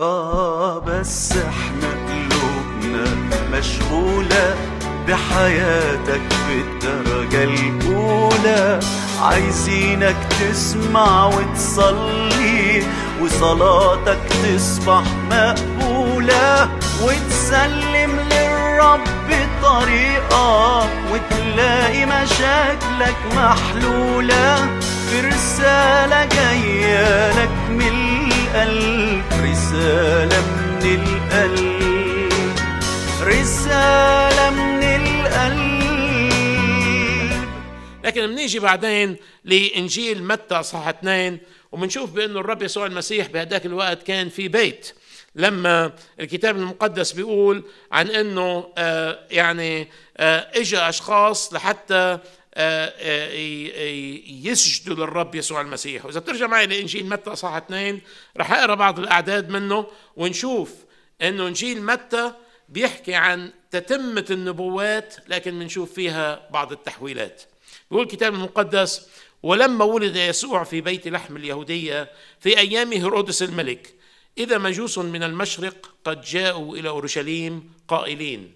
آه بس احنا قلوبنا مشغولة بحياتك بالدرجة الأولى عايزينك تسمع وتصلي وصلاتك تصبح مقبولة وتسلم للرب طريقة وتلاقي مشاكلك محلولة في رسالة جاية لك من القلب رسالة من القلب رسالة من القلب لكن بنيجي بعدين لإنجيل متى صح اثنين وبنشوف بأنه الرب يسوع المسيح بهداك الوقت كان في بيت لما الكتاب المقدس بيقول عن انه آه يعني آه اجى اشخاص لحتى آه، آه، يسجدوا للرب يسوع المسيح وإذا بترجع معي لإنجيل متى صح اثنين رح أقرأ بعض الأعداد منه ونشوف أنه إنجيل متى بيحكي عن تتمة النبوات لكن بنشوف فيها بعض التحويلات بيقول الكتاب المقدس ولما ولد يسوع في بيت لحم اليهودية في أيام هيرودس الملك إذا مجوس من المشرق قد جاءوا إلى أورشليم قائلين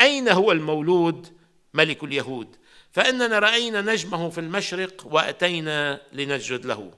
أين هو المولود ملك اليهود فإننا رأينا نجمه في المشرق وأتينا لنسجد له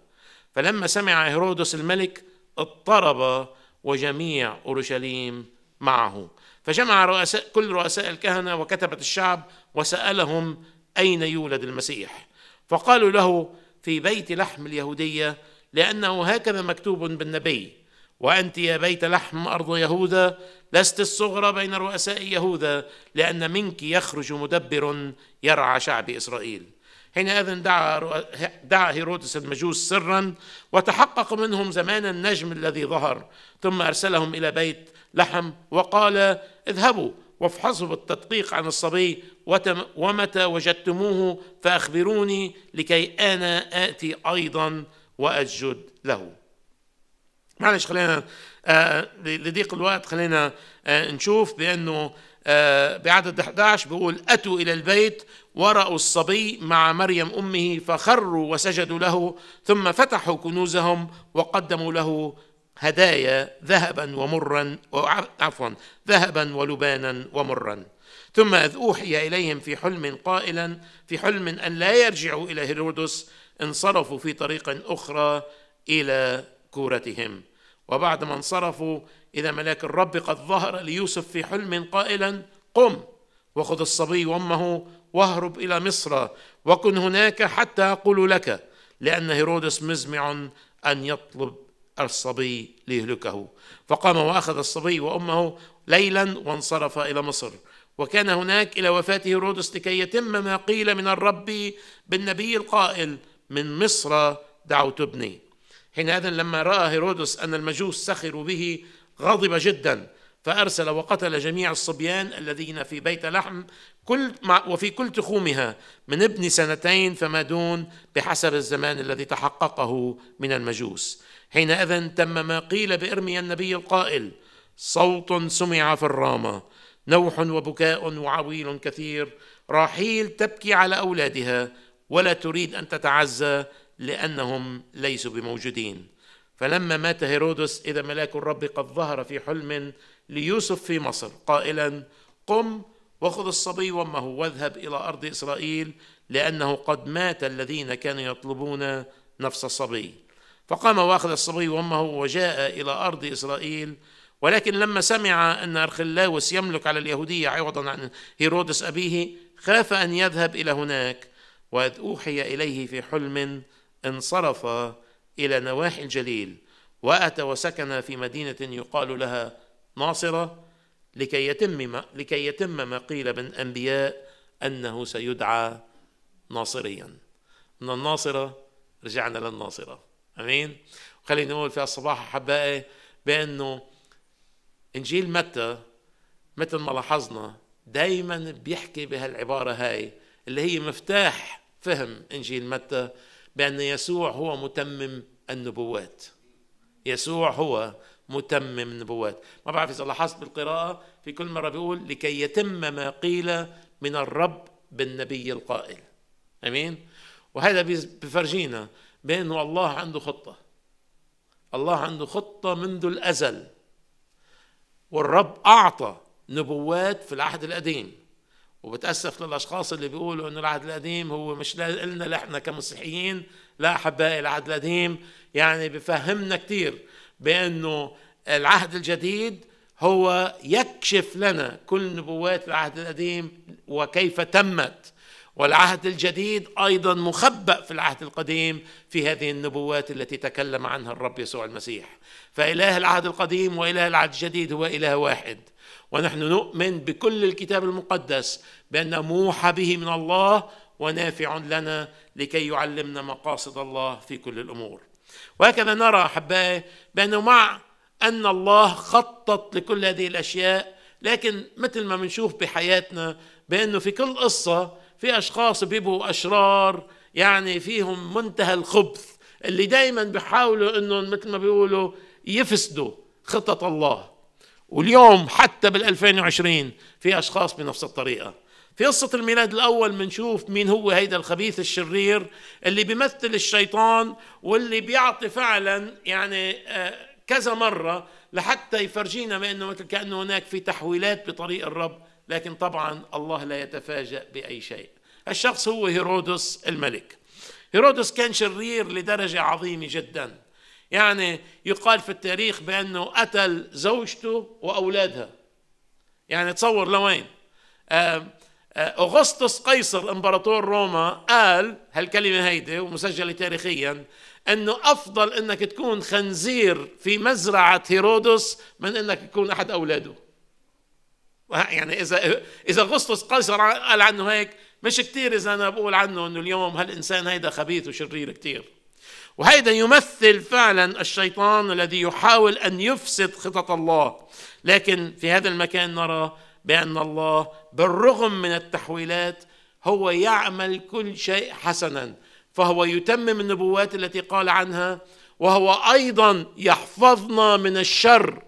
فلما سمع هيرودس الملك اضطرب وجميع أورشليم معه فجمع رؤساء كل رؤساء الكهنة وكتبة الشعب وسألهم أين يولد المسيح فقالوا له في بيت لحم اليهودية لأنه هكذا مكتوب بالنبي وأنت يا بيت لحم أرض يهوذا لست الصغرى بين رؤساء يهوذا لأن منك يخرج مدبر يرعى شعب إسرائيل حينئذ دعا, دعا هيرودس المجوس سرا وتحقق منهم زمان النجم الذي ظهر ثم أرسلهم إلى بيت لحم وقال اذهبوا وافحصوا بالتدقيق عن الصبي ومتى وجدتموه فأخبروني لكي أنا آتي أيضا وأسجد له معلش خلينا آه، لضيق الوقت خلينا آه، نشوف بانه آه، بعدد 11 بيقول اتوا الى البيت ورأوا الصبي مع مريم امه فخروا وسجدوا له ثم فتحوا كنوزهم وقدموا له هدايا ذهبا ومرا عفوا ذهبا ولبانا ومرا ثم اذ اوحي اليهم في حلم قائلا في حلم ان لا يرجعوا الى هيرودس انصرفوا في طريق اخرى الى كورتهم وبعد ما انصرفوا إذا ملاك الرب قد ظهر ليوسف في حلم قائلا قم وخذ الصبي وامه واهرب إلى مصر وكن هناك حتى أقول لك لأن هيرودس مزمع أن يطلب الصبي ليهلكه فقام وأخذ الصبي وأمه ليلا وانصرف إلى مصر وكان هناك إلى وفاة هيرودس لكي يتم ما قيل من الرب بالنبي القائل من مصر دعوت ابني حينئذ لما راى هيرودس ان المجوس سخروا به غضب جدا فارسل وقتل جميع الصبيان الذين في بيت لحم كل وفي كل تخومها من ابن سنتين فما دون بحسب الزمان الذي تحققه من المجوس حينئذ تم ما قيل بارميا النبي القائل صوت سمع في الرامه نوح وبكاء وعويل كثير راحيل تبكي على اولادها ولا تريد ان تتعزى لأنهم ليسوا بموجودين فلما مات هيرودس إذا ملاك الرب قد ظهر في حلم ليوسف في مصر قائلا قم وخذ الصبي وامه واذهب إلى أرض إسرائيل لأنه قد مات الذين كانوا يطلبون نفس الصبي فقام واخذ الصبي وامه وجاء إلى أرض إسرائيل ولكن لما سمع أن أرخلاوس يملك على اليهودية عوضا عن هيرودس أبيه خاف أن يذهب إلى هناك وأوحي أوحي إليه في حلم انصرف إلى نواحي الجليل وأتى وسكن في مدينة يقال لها ناصرة لكي يتم ما, لكي يتم ما قيل من أنبياء أنه سيدعى ناصريا من الناصرة رجعنا للناصرة أمين خلينا نقول في الصباح أحبائي بأنه إنجيل متى مثل ما لاحظنا دايما بيحكي بهالعبارة هاي اللي هي مفتاح فهم إنجيل متى بأن يسوع هو متمم النبوات يسوع هو متمم النبوات ما بعرف إذا لاحظت بالقراءة في كل مرة بيقول لكي يتم ما قيل من الرب بالنبي القائل أمين وهذا بفرجينا بأنه الله عنده خطة الله عنده خطة منذ الأزل والرب أعطى نبوات في العهد القديم وبتأسف للأشخاص اللي بيقولوا إنه العهد القديم هو مش لنا لا إحنا كمسيحيين لا أحبائي العهد القديم يعني بفهمنا كثير بأنه العهد الجديد هو يكشف لنا كل نبوات العهد القديم وكيف تمت والعهد الجديد ايضا مخبأ في العهد القديم في هذه النبوات التي تكلم عنها الرب يسوع المسيح. فإله العهد القديم وإله العهد الجديد هو إله واحد. ونحن نؤمن بكل الكتاب المقدس بأن موحى به من الله ونافع لنا لكي يعلمنا مقاصد الله في كل الأمور وهكذا نرى أحبائي بأنه مع أن الله خطط لكل هذه الأشياء لكن مثل ما بنشوف بحياتنا بأنه في كل قصة في أشخاص بيبقوا أشرار يعني فيهم منتهى الخبث اللي دايما بيحاولوا انهم مثل ما بيقولوا يفسدوا خطط الله واليوم حتى بال2020 في اشخاص بنفس الطريقه في قصة الميلاد الأول بنشوف مين هو هيدا الخبيث الشرير اللي بيمثل الشيطان واللي بيعطي فعلا يعني آه، كذا مرة لحتى يفرجينا بأنه مثل كأنه هناك في تحويلات بطريق الرب لكن طبعا الله لا يتفاجأ بأي شيء الشخص هو هيرودس الملك هيرودس كان شرير لدرجة عظيمة جدا يعني يقال في التاريخ بأنه قتل زوجته وأولادها يعني تصور لوين آه، أغسطس قيصر إمبراطور روما قال هالكلمة هيدي ومسجلة تاريخيا أنه أفضل أنك تكون خنزير في مزرعة هيرودس من أنك تكون أحد أولاده يعني إذا إذا أغسطس قيصر قال عنه هيك مش كتير إذا أنا بقول عنه أنه اليوم هالإنسان هيدا خبيث وشرير كتير وهذا يمثل فعلا الشيطان الذي يحاول ان يفسد خطط الله لكن في هذا المكان نرى بان الله بالرغم من التحويلات هو يعمل كل شيء حسنا فهو يتمم النبوات التي قال عنها وهو ايضا يحفظنا من الشر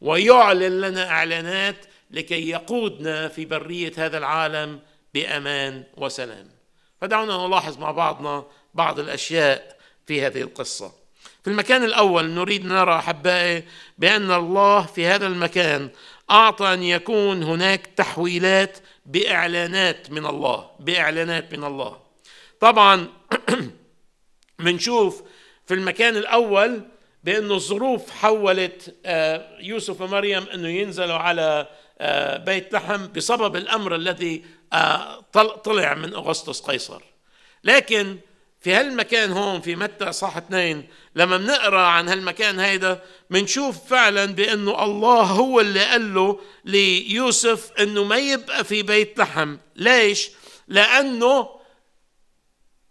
ويعلن لنا اعلانات لكي يقودنا في بريه هذا العالم بامان وسلام فدعونا نلاحظ مع بعضنا بعض الاشياء في هذه القصة في المكان الأول نريد نرى أحبائي بأن الله في هذا المكان أعطى أن يكون هناك تحويلات بإعلانات من الله بإعلانات من الله طبعا بنشوف في المكان الأول بأن الظروف حولت آه، يوسف ومريم أنه ينزلوا على آه، بيت لحم بسبب الأمر الذي آه، طلع من أغسطس قيصر لكن في هالمكان هون في متى صح اثنين لما بنقرا عن هالمكان هيدا بنشوف فعلا بانه الله هو اللي قال له ليوسف انه ما يبقى في بيت لحم ليش لانه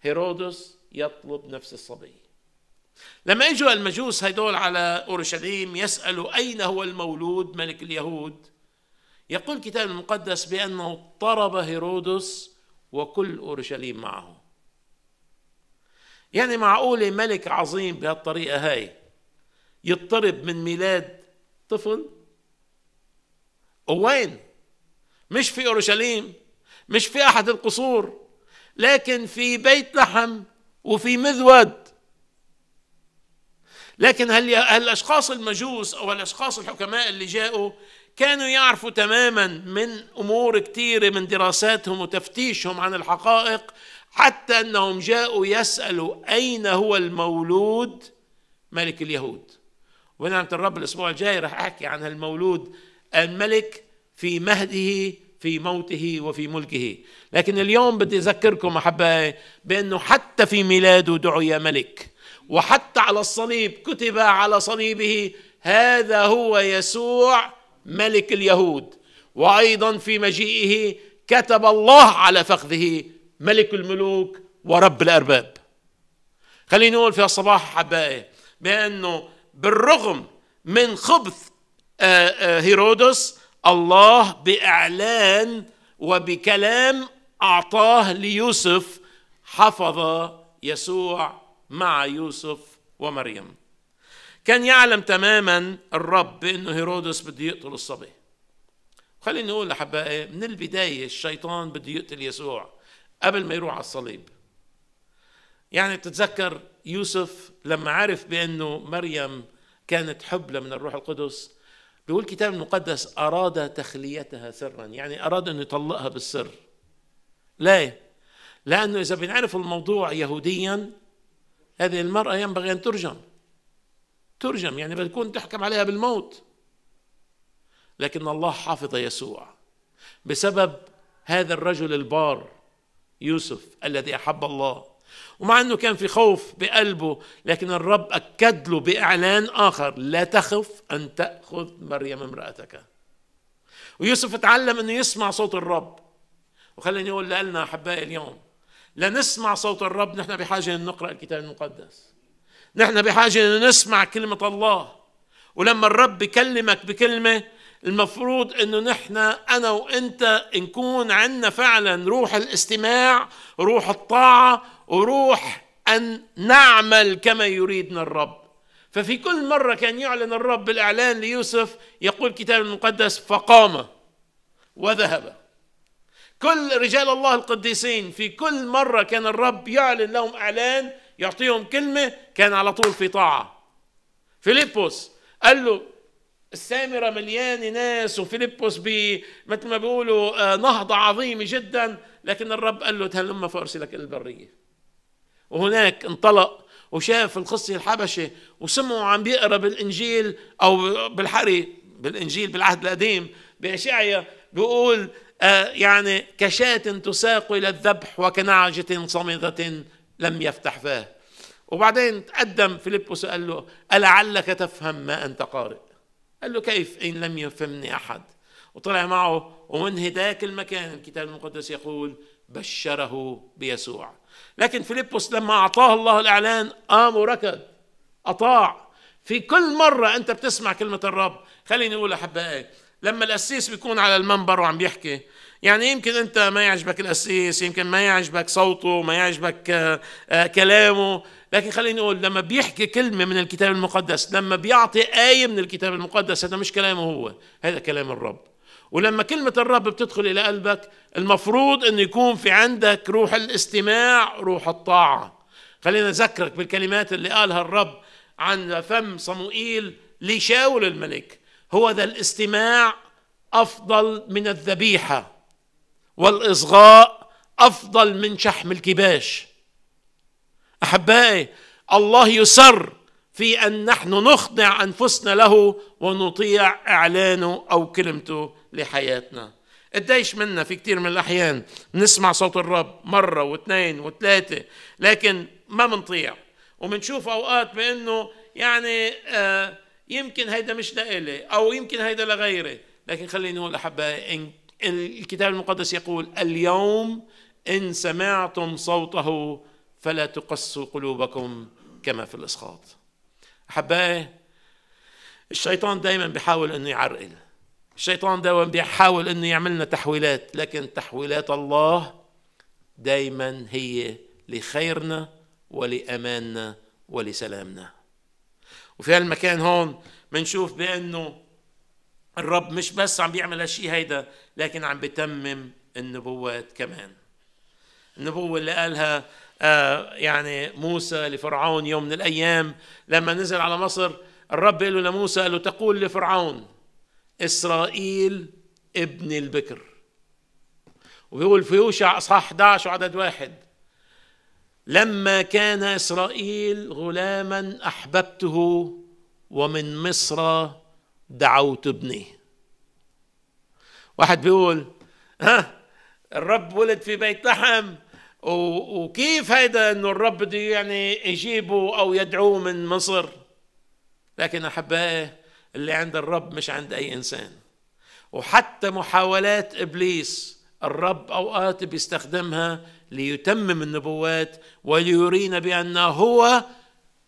هيرودس يطلب نفس الصبي لما اجوا المجوس هيدول على اورشليم يسالوا اين هو المولود ملك اليهود يقول الكتاب المقدس بانه اضطرب هيرودس وكل اورشليم معه يعني معقولة ملك عظيم بهالطريقة هاي يضطرب من ميلاد طفل وين مش في أورشليم مش في أحد القصور لكن في بيت لحم وفي مذود لكن هل الاشخاص المجوس او الاشخاص الحكماء اللي جاءوا كانوا يعرفوا تماما من امور كثيره من دراساتهم وتفتيشهم عن الحقائق حتى انهم جاءوا يسالوا اين هو المولود ملك اليهود ونعمه الرب الاسبوع الجاي راح احكي عن المولود الملك في مهده في موته وفي ملكه لكن اليوم بدي اذكركم احبائي بانه حتى في ميلاده دعي ملك وحتى على الصليب كتب على صليبه هذا هو يسوع ملك اليهود وايضا في مجيئه كتب الله على فخذه ملك الملوك ورب الأرباب خليني أقول في الصباح حبائي بأنه بالرغم من خبث آه، آه، هيرودس الله بإعلان وبكلام أعطاه ليوسف حفظ يسوع مع يوسف ومريم كان يعلم تماما الرب بأنه هيرودس بده يقتل الصبي خليني نقول يا من البدايه الشيطان بده يقتل يسوع قبل ما يروح على الصليب يعني بتتذكر يوسف لما عرف بأنه مريم كانت حبلة من الروح القدس بيقول الكتاب المقدس أراد تخليتها سرا يعني أراد أن يطلقها بالسر ليه؟ لأنه إذا بنعرف الموضوع يهوديا هذه المرأة ينبغي أن ترجم ترجم يعني بتكون تحكم عليها بالموت لكن الله حافظ يسوع بسبب هذا الرجل البار يوسف الذي احب الله ومع انه كان في خوف بقلبه لكن الرب اكد له باعلان اخر لا تخف ان تاخذ مريم امراتك ويوسف اتعلم انه يسمع صوت الرب وخليني اقول لنا احبائي اليوم لنسمع صوت الرب نحن بحاجه ان نقرا الكتاب المقدس نحن بحاجه ان نسمع كلمه الله ولما الرب بكلمك بكلمه المفروض انه نحن انا وانت نكون عندنا فعلا روح الاستماع روح الطاعه وروح ان نعمل كما يريدنا الرب ففي كل مره كان يعلن الرب الاعلان ليوسف يقول الكتاب المقدس فقام وذهب كل رجال الله القديسين في كل مره كان الرب يعلن لهم اعلان يعطيهم كلمه كان على طول في طاعه فيليبوس قال له السامرة مليان ناس وفيلبس مثل ما بيقولوا آه، نهضة عظيمة جدا لكن الرب قال له تهلم فأرسلك إلى البرية وهناك انطلق وشاف القصة الحبشة وسمعه عم بيقرا بالانجيل او بالحري بالانجيل بالعهد القديم باشعيا بيقول آه، يعني كشاة تساق الى الذبح وكنعجة صمدة لم يفتح فاه وبعدين تقدم فيلبس وقال له ألعلك تفهم ما أنت قارئ قال له كيف إن لم يفهمني أحد وطلع معه ومن هداك المكان الكتاب المقدس يقول بشره بيسوع لكن فيلبس لما أعطاه الله الإعلان قام وركض أطاع في كل مرة أنت بتسمع كلمة الرب خليني أقول أحبائي لما القسيس بيكون على المنبر وعم بيحكي يعني يمكن انت ما يعجبك القسيس يمكن ما يعجبك صوته ما يعجبك آه، آه، كلامه لكن خليني اقول لما بيحكي كلمه من الكتاب المقدس لما بيعطي ايه من الكتاب المقدس هذا مش كلامه هو هذا كلام الرب ولما كلمة الرب بتدخل إلى قلبك المفروض أن يكون في عندك روح الاستماع روح الطاعة خلينا نذكرك بالكلمات اللي قالها الرب عن فم صموئيل لشاول الملك هو ذا الاستماع أفضل من الذبيحة والإصغاء أفضل من شحم الكباش احبائي الله يسر في ان نحن نخضع انفسنا له ونطيع اعلانه او كلمته لحياتنا قديش منا في كثير من الاحيان نسمع صوت الرب مره واثنين وثلاثه لكن ما منطيع وبنشوف اوقات بانه يعني آه يمكن هيدا مش لإلي او يمكن هيدا لغيري لكن خليني اقول احبائي الكتاب المقدس يقول اليوم ان سمعتم صوته فلا تقسوا قلوبكم كما في الإسقاط أحبائي الشيطان دايما بيحاول أنه يعرقل الشيطان دايما بيحاول أنه يعملنا تحويلات لكن تحويلات الله دايما هي لخيرنا ولأماننا ولسلامنا وفي هالمكان هون بنشوف بأنه الرب مش بس عم بيعمل هالشيء هيدا لكن عم بتمم النبوات كمان النبوة اللي قالها آه، يعني موسى لفرعون يوم من الايام لما نزل على مصر الرب قال له لموسى قال له تقول لفرعون اسرائيل ابن البكر وبيقول في يوشع اصحاح 11 عدد واحد لما كان اسرائيل غلاما احببته ومن مصر دعوت ابني واحد بيقول ها الرب ولد في بيت لحم وكيف هيدا انه الرب بده يعني يجيبه او يدعوه من مصر لكن احبائي اللي عند الرب مش عند اي انسان وحتى محاولات ابليس الرب اوقات بيستخدمها ليتمم النبوات وليرينا بان هو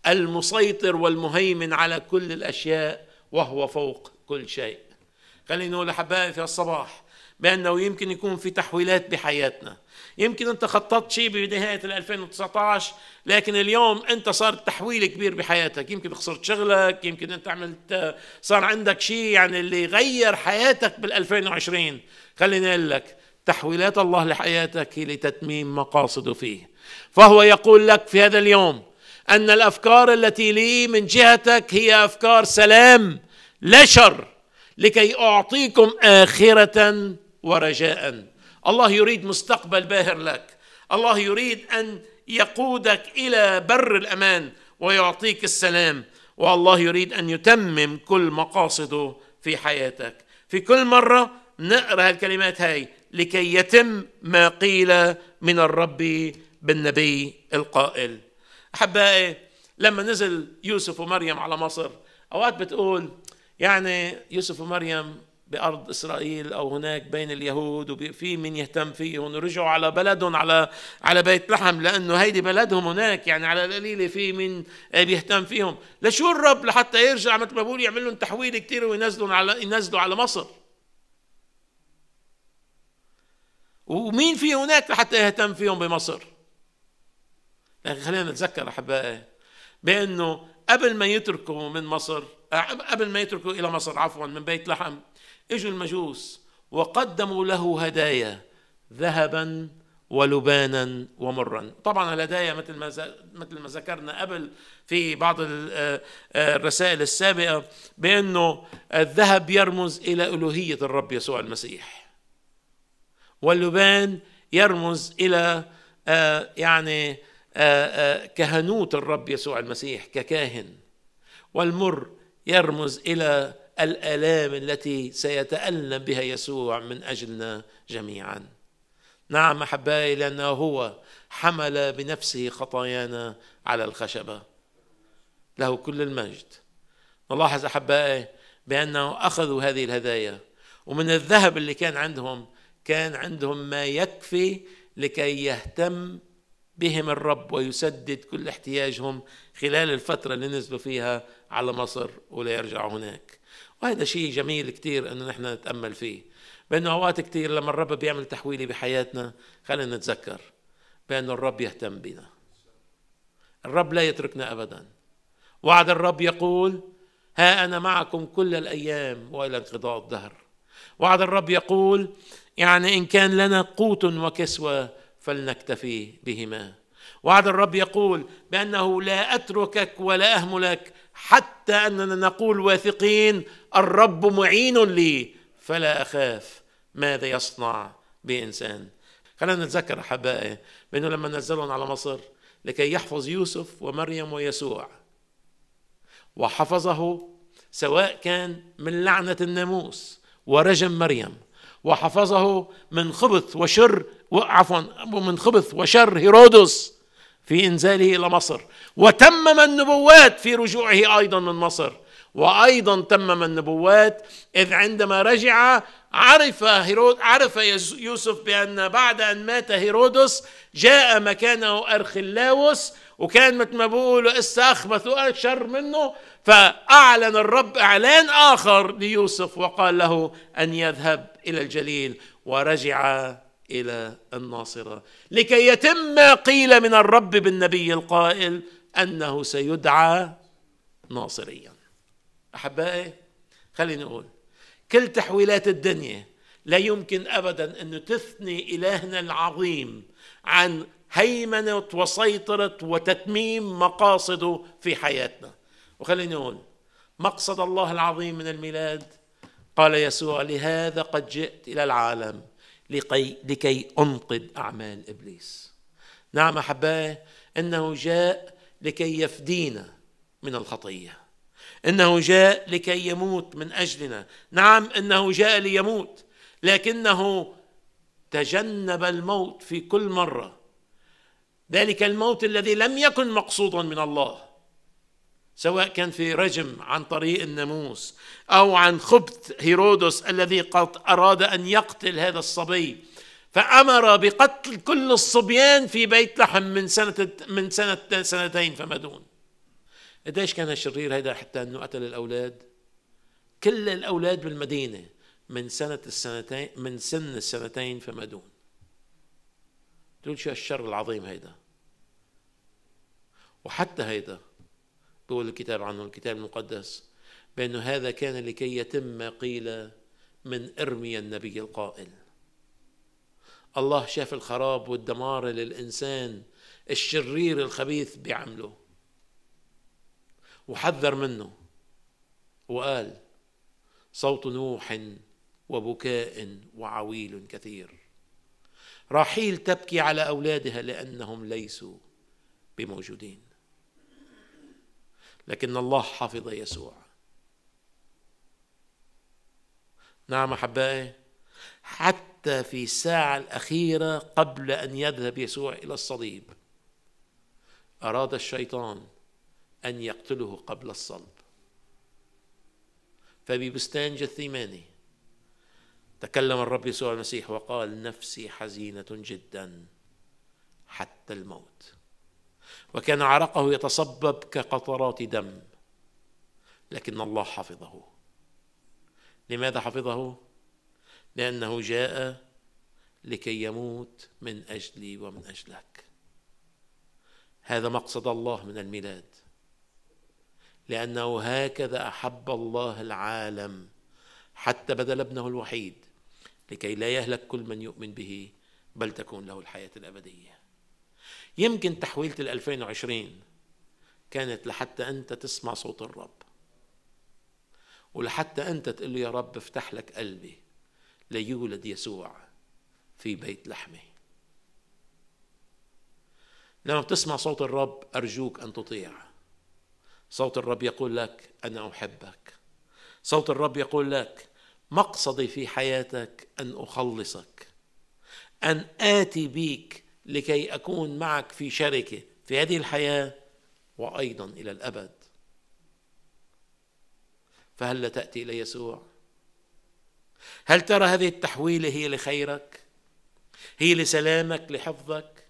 المسيطر والمهيمن على كل الاشياء وهو فوق كل شيء خلينا نقول احبائي في الصباح بانه يمكن يكون في تحويلات بحياتنا يمكن انت خططت شيء بنهايه 2019 لكن اليوم انت صار تحويل كبير بحياتك يمكن خسرت شغلك يمكن انت عملت صار عندك شيء يعني اللي غير حياتك بال2020 خليني اقول لك تحويلات الله لحياتك هي لتتميم مقاصده فيه فهو يقول لك في هذا اليوم ان الافكار التي لي من جهتك هي افكار سلام لا شر لكي اعطيكم اخره ورجاء الله يريد مستقبل باهر لك الله يريد ان يقودك الى بر الامان ويعطيك السلام والله يريد ان يتمم كل مقاصده في حياتك في كل مره نقرا هالكلمات هاي لكي يتم ما قيل من الرب بالنبي القائل احبائي لما نزل يوسف ومريم على مصر اوقات بتقول يعني يوسف ومريم بأرض إسرائيل أو هناك بين اليهود وفي من يهتم فيهم ورجعوا على بلدهم على على بيت لحم لأنه هيدي بلدهم هناك يعني على القليلة في من آه، بيهتم فيهم لشو الرب لحتى يرجع مثل ما بقول يعمل لهم تحويل كثير وينزلوا على ينزلوا على مصر ومين في هناك لحتى يهتم فيهم بمصر لكن خلينا نتذكر أحبائي بأنه قبل ما يتركوا من مصر آه، قبل ما يتركوا إلى مصر عفوا من بيت لحم اجوا المجوس وقدموا له هدايا ذهبا ولبانا ومرا طبعا الهدايا مثل ما مثل ما ذكرنا قبل في بعض آه، آه، الرسائل السابقه بانه الذهب يرمز الى الوهيه الرب يسوع المسيح واللبان يرمز الى آه، يعني كهنوت الرب يسوع المسيح ككاهن والمر يرمز الى الالام التي سيتالم بها يسوع من اجلنا جميعا نعم احبائي لانه هو حمل بنفسه خطايانا على الخشبه له كل المجد نلاحظ احبائي بانه اخذوا هذه الهدايا ومن الذهب اللي كان عندهم كان عندهم ما يكفي لكي يهتم بهم الرب ويسدد كل احتياجهم خلال الفترة اللي نزلوا فيها على مصر ولا يرجعوا هناك وهذا شيء جميل كثير انه نحن نتامل فيه بانه اوقات كثير لما الرب بيعمل تحويله بحياتنا خلينا نتذكر بانه الرب يهتم بنا الرب لا يتركنا ابدا وعد الرب يقول ها انا معكم كل الايام والى انقضاء الدهر وعد الرب يقول يعني ان كان لنا قوت وكسوه فلنكتفي بهما وعد الرب يقول بانه لا اتركك ولا اهملك حتى أننا نقول واثقين الرب معين لي فلا أخاف ماذا يصنع بإنسان خلينا نتذكر أحبائي بأنه لما نزلهم على مصر لكي يحفظ يوسف ومريم ويسوع وحفظه سواء كان من لعنة الناموس ورجم مريم وحفظه من خبث وشر عفوا من خبث وشر هيرودس في انزاله الى مصر وتمم النبوات في رجوعه ايضا من مصر وايضا تمم النبوات اذ عندما رجع عرف هيرود عرف يوسف بان بعد ان مات هيرودس جاء مكانه ارخلاوس وكان مثل ما بيقولوا اخبث اشر منه فاعلن الرب اعلان اخر ليوسف وقال له ان يذهب الى الجليل ورجع الى الناصره لكي يتم ما قيل من الرب بالنبي القائل انه سيدعى ناصريا احبائي خليني اقول كل تحويلات الدنيا لا يمكن ابدا ان تثني الهنا العظيم عن هيمنه وسيطره وتتميم مقاصده في حياتنا وخليني اقول مقصد الله العظيم من الميلاد قال يسوع لهذا قد جئت الى العالم لكي, لكي أنقذ أعمال إبليس نعم أحباه إنه جاء لكي يفدينا من الخطية إنه جاء لكي يموت من أجلنا نعم إنه جاء ليموت لكنه تجنب الموت في كل مرة ذلك الموت الذي لم يكن مقصودا من الله سواء كان في رجم عن طريق الناموس او عن خبث هيرودس الذي قد اراد ان يقتل هذا الصبي فامر بقتل كل الصبيان في بيت لحم من سنه من سنه سنتين فما دون قديش كان الشرير هذا حتى انه قتل الاولاد كل الاولاد بالمدينه من سنه السنتين من سن السنتين فما دون تقول شو الشر العظيم هيدا وحتى هيدا بيقول الكتاب عنه الكتاب المقدس بأنه هذا كان لكي يتم ما قيل من إرميا النبي القائل الله شاف الخراب والدمار اللي الإنسان الشرير الخبيث بيعمله وحذر منه وقال صوت نوح وبكاء وعويل كثير راحيل تبكي على أولادها لأنهم ليسوا بموجودين لكن الله حفظ يسوع نعم احبائي حتى في الساعه الاخيره قبل ان يذهب يسوع الى الصليب اراد الشيطان ان يقتله قبل الصلب فببستان جثيماني تكلم الرب يسوع المسيح وقال نفسي حزينه جدا حتى الموت وكان عرقه يتصبب كقطرات دم لكن الله حفظه لماذا حفظه لانه جاء لكي يموت من اجلي ومن اجلك هذا مقصد الله من الميلاد لانه هكذا احب الله العالم حتى بذل ابنه الوحيد لكي لا يهلك كل من يؤمن به بل تكون له الحياه الابديه يمكن تحويلة ال 2020 كانت لحتى أنت تسمع صوت الرب ولحتى أنت تقول له يا رب افتح لك قلبي ليولد يسوع في بيت لحمي لما بتسمع صوت الرب أرجوك أن تطيع صوت الرب يقول لك أنا أحبك صوت الرب يقول لك مقصدي في حياتك أن أخلصك أن آتي بيك لكي اكون معك في شركه في هذه الحياه وايضا الى الابد فهل تاتي الى يسوع هل ترى هذه التحويله هي لخيرك هي لسلامك لحفظك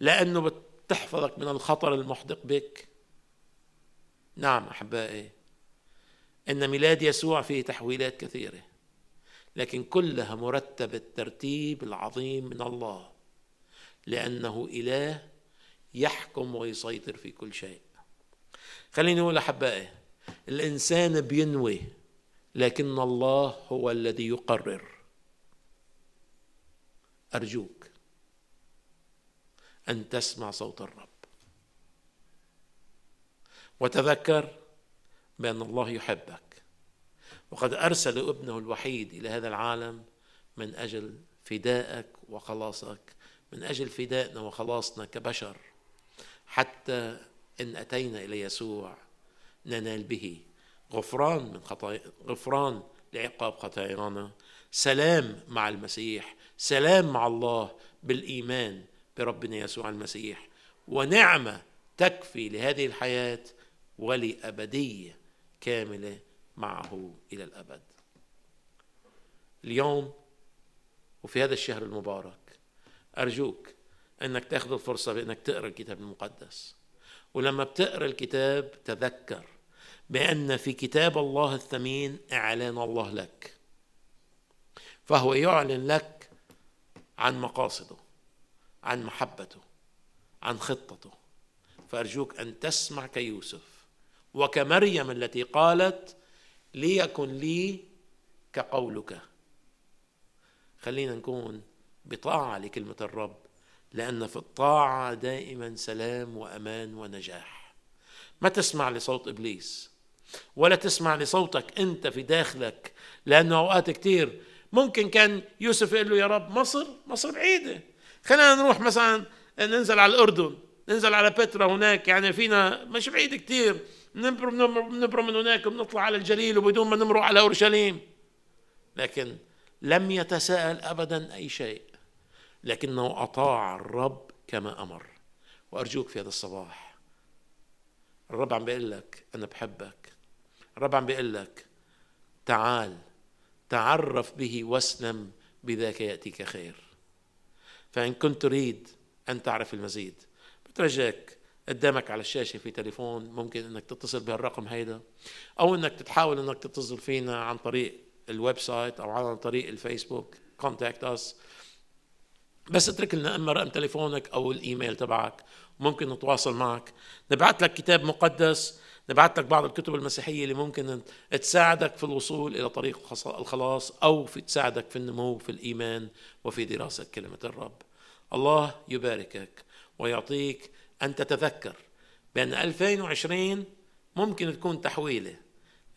لانه بتحفظك من الخطر المحدق بك نعم احبائي ان ميلاد يسوع فيه تحويلات كثيره لكن كلها مرتبه الترتيب العظيم من الله لأنه إله يحكم ويسيطر في كل شيء خليني أقول أحبائي الإنسان بينوي لكن الله هو الذي يقرر أرجوك أن تسمع صوت الرب وتذكر بأن الله يحبك وقد أرسل ابنه الوحيد إلى هذا العالم من أجل فدائك وخلاصك من أجل فدائنا وخلاصنا كبشر حتى إن أتينا إلى يسوع ننال به غفران من خطايا غفران لعقاب خطايانا سلام مع المسيح سلام مع الله بالإيمان بربنا يسوع المسيح ونعمة تكفي لهذه الحياة ولأبدية كاملة معه إلى الأبد اليوم وفي هذا الشهر المبارك أرجوك أنك تأخذ الفرصة بأنك تقرأ الكتاب المقدس ولما بتقرأ الكتاب تذكر بأن في كتاب الله الثمين إعلان الله لك فهو يعلن لك عن مقاصده عن محبته عن خطته فأرجوك أن تسمع كيوسف وكمريم التي قالت ليكن لي كقولك خلينا نكون بطاعة لكلمة الرب لأن في الطاعة دائما سلام وأمان ونجاح ما تسمع لصوت إبليس ولا تسمع لصوتك أنت في داخلك لأنه أوقات كتير ممكن كان يوسف يقول له يا رب مصر مصر بعيدة خلينا نروح مثلا ننزل على الأردن ننزل على بترا هناك يعني فينا مش بعيد كتير نبرم من هناك وبنطلع على الجليل وبدون ما نمرق على أورشليم لكن لم يتساءل أبدا أي شيء لكنه أطاع الرب كما أمر وأرجوك في هذا الصباح الرب عم بيقول لك أنا بحبك الرب عم بيقول لك تعال تعرف به واسلم بذاك يأتيك خير فإن كنت تريد أن تعرف المزيد بترجاك قدامك على الشاشة في تليفون ممكن أنك تتصل بهالرقم هيدا أو أنك تحاول أنك تتصل فينا عن طريق الويب سايت أو عن طريق الفيسبوك contact us بس اترك لنا اما رقم تليفونك او الايميل تبعك ممكن نتواصل معك نبعث لك كتاب مقدس نبعث لك بعض الكتب المسيحيه اللي ممكن تساعدك في الوصول الى طريق الخلاص او في تساعدك في النمو في الايمان وفي دراسه كلمه الرب الله يباركك ويعطيك ان تتذكر بان 2020 ممكن تكون تحويله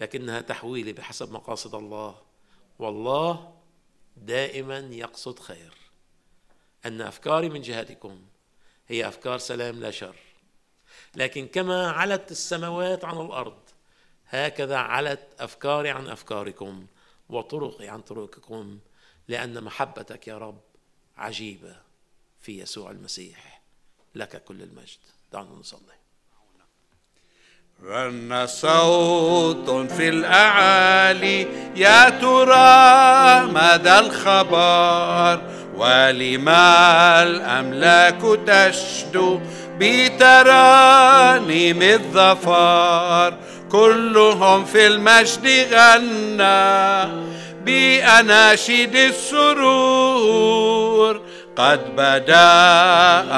لكنها تحويله بحسب مقاصد الله والله دائما يقصد خير أن أفكاري من جهتكم هي أفكار سلام لا شر لكن كما علت السماوات عن الأرض هكذا علت أفكاري عن أفكاركم وطرقي عن طرقكم لأن محبتك يا رب عجيبة في يسوع المسيح لك كل المجد دعونا نصلي رن صوت في الأعالي يا ترى مدى الخبر ولما الأملاك تشدو بترانيم الظفار كلهم في المجد غنى بأناشيد السرور قد بدا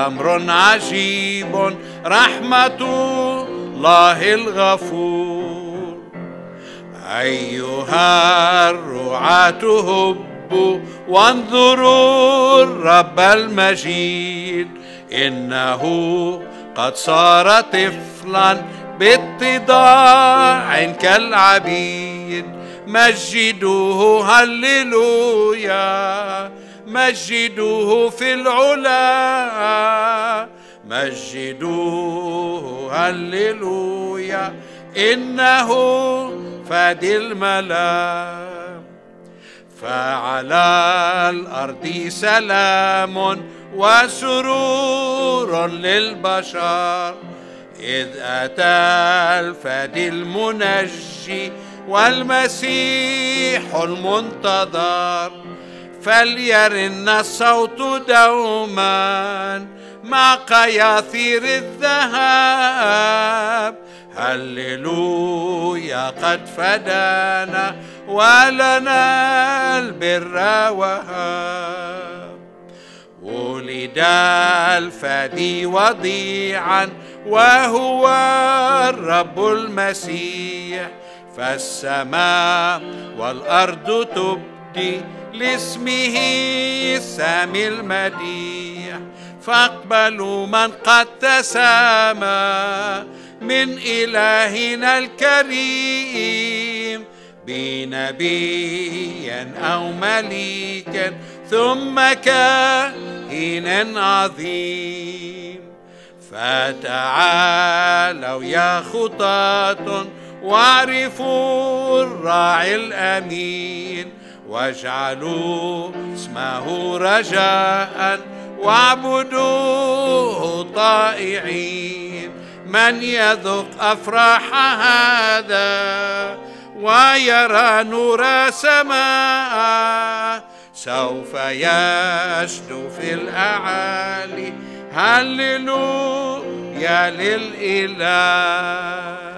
أمر عجيب رحمة الله الغفور أيها الرعاة هب وانظروا الرب المجيد إنه قد صار طفلا باتضاع كالعبيد مجدوه هللويا مجدوه في العلا مجدوه هللويا إنه فادي الملاك فعلى الارض سلام وسرور للبشر اذ اتى الفادي المنجي والمسيح المنتظر فليرن الصوت دوما مع قياثير الذهب هللويا قد فدانا ولنا البر وهب ولد الفدي وضيعا وهو الرب المسيح فالسماء والأرض تبدي لاسمه السامي المديح فاقبلوا من قد تسامى من إلهنا الكريم بنبيا أو مليكا ثم كائنا عظيم فتعالوا يا خطاة واعرفوا الراعي الأمين واجعلوا اسمه رجاء واعبدوه طائعين من يذق أفراح هذا ويرى نور سماء سوف يشدو في الأعالي هللويا للإله